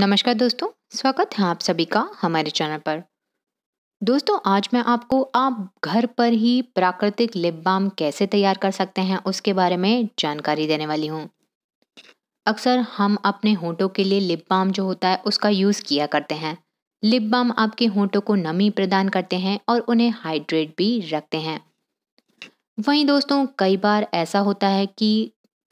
नमस्कार दोस्तों स्वागत है आप सभी का हमारे चैनल पर दोस्तों आज मैं आपको आप घर पर ही प्राकृतिक लिप बाम कैसे तैयार कर सकते हैं उसके बारे में जानकारी देने वाली हूँ अक्सर हम अपने होंठों के लिए लिप बाम जो होता है उसका यूज़ किया करते हैं लिप बाम आपके होंठों को नमी प्रदान करते हैं और उन्हें हाइड्रेट भी रखते हैं वहीं दोस्तों कई बार ऐसा होता है कि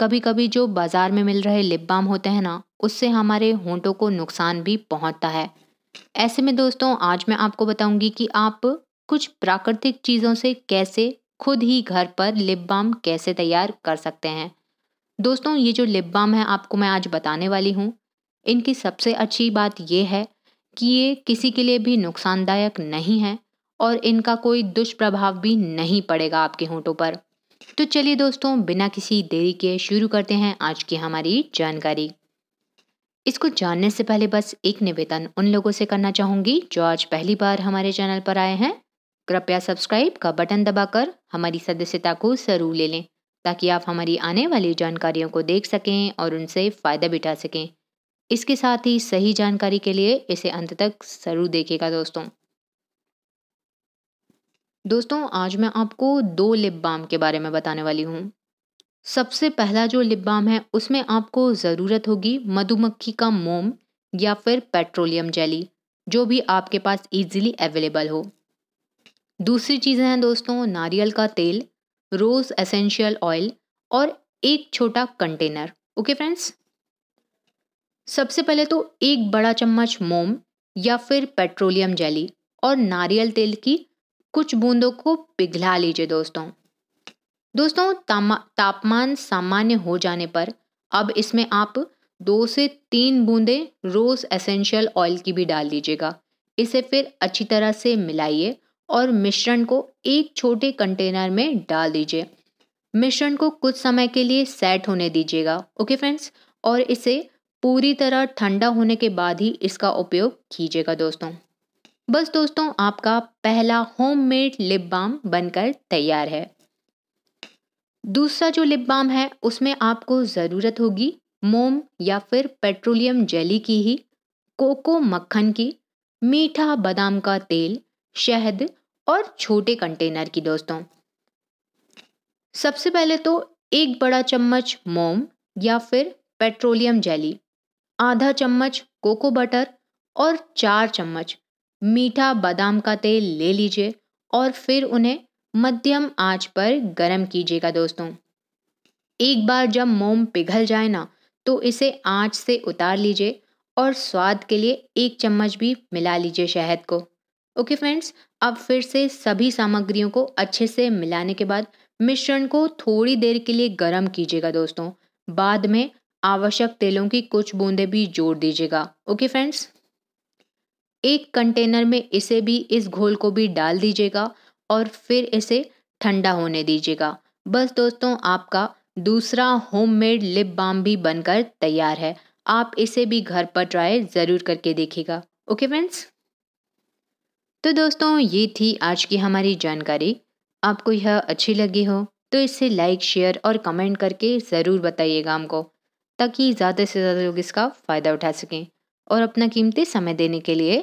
कभी कभी जो बाज़ार में मिल रहे लिप बाम होते हैं ना उससे हमारे होंठों को नुकसान भी पहुंचता है ऐसे में दोस्तों आज मैं आपको बताऊंगी कि आप कुछ प्राकृतिक चीज़ों से कैसे खुद ही घर पर लिप बाम कैसे तैयार कर सकते हैं दोस्तों ये जो लिप बाम है आपको मैं आज बताने वाली हूँ इनकी सबसे अच्छी बात यह है कि ये किसी के लिए भी नुकसानदायक नहीं है और इनका कोई दुष्प्रभाव भी नहीं पड़ेगा आपके होंठों पर तो चलिए दोस्तों बिना किसी देरी के शुरू करते हैं आज की हमारी जानकारी इसको जानने से पहले बस एक निवेदन उन लोगों से करना चाहूँगी जो आज पहली बार हमारे चैनल पर आए हैं कृपया सब्सक्राइब का बटन दबाकर हमारी सदस्यता को जरूर ले लें ताकि आप हमारी आने वाली जानकारियों को देख सकें और उनसे फ़ायदा बिठा सकें इसके साथ ही सही जानकारी के लिए इसे अंत तक ज़रूर देखेगा दोस्तों दोस्तों आज मैं आपको दो लिप बाम के बारे में बताने वाली हूँ सबसे पहला जो लिप बाम है उसमें आपको ज़रूरत होगी मधुमक्खी का मोम या फिर पेट्रोलियम जेली जो भी आपके पास इजीली अवेलेबल हो दूसरी चीज़ें हैं दोस्तों नारियल का तेल रोज़ एसेंशियल ऑयल और एक छोटा कंटेनर ओके फ्रेंड्स सबसे पहले तो एक बड़ा चम्मच मोम या फिर पेट्रोलियम जेली और नारियल तेल की कुछ बूंदों को पिघला लीजिए दोस्तों दोस्तों तापमान सामान्य हो जाने पर अब इसमें आप दो से तीन बूंदें रोज़ एसेंशियल ऑयल की भी डाल दीजिएगा इसे फिर अच्छी तरह से मिलाइए और मिश्रण को एक छोटे कंटेनर में डाल दीजिए मिश्रण को कुछ समय के लिए सेट होने दीजिएगा ओके फ्रेंड्स और इसे पूरी तरह ठंडा होने के बाद ही इसका उपयोग कीजिएगा दोस्तों बस दोस्तों आपका पहला होममेड लिप बाम बनकर तैयार है दूसरा जो लिप बाम है उसमें आपको ज़रूरत होगी मोम या फिर पेट्रोलियम जेली की ही कोको मक्खन की मीठा बादाम का तेल शहद और छोटे कंटेनर की दोस्तों सबसे पहले तो एक बड़ा चम्मच मोम या फिर पेट्रोलियम जेली आधा चम्मच कोको बटर और चार चम्मच मीठा बादाम का तेल ले लीजिए और फिर उन्हें मध्यम आंच पर गर्म कीजिएगा दोस्तों एक बार जब मोम पिघल जाए ना तो इसे आंच से उतार लीजिए और स्वाद के लिए एक चम्मच भी मिला लीजिए शहद को ओके फ्रेंड्स अब फिर से सभी सामग्रियों को अच्छे से मिलाने के बाद मिश्रण को थोड़ी देर के लिए गर्म कीजिएगा दोस्तों बाद में आवश्यक तेलों की कुछ बूंदें भी जोड़ दीजिएगा ओके फ्रेंड्स एक कंटेनर में इसे भी इस घोल को भी डाल दीजिएगा और फिर इसे ठंडा होने दीजिएगा बस दोस्तों आपका दूसरा होममेड लिप बाम भी बनकर तैयार है आप इसे भी घर पर ट्राई ज़रूर करके देखिएगा ओके फ्रेंड्स तो दोस्तों ये थी आज की हमारी जानकारी आपको यह अच्छी लगी हो तो इसे लाइक शेयर और कमेंट करके ज़रूर बताइएगा हमको ताकि ज़्यादा से ज़्यादा लोग इसका फ़ायदा उठा सकें और अपना कीमती समय देने के लिए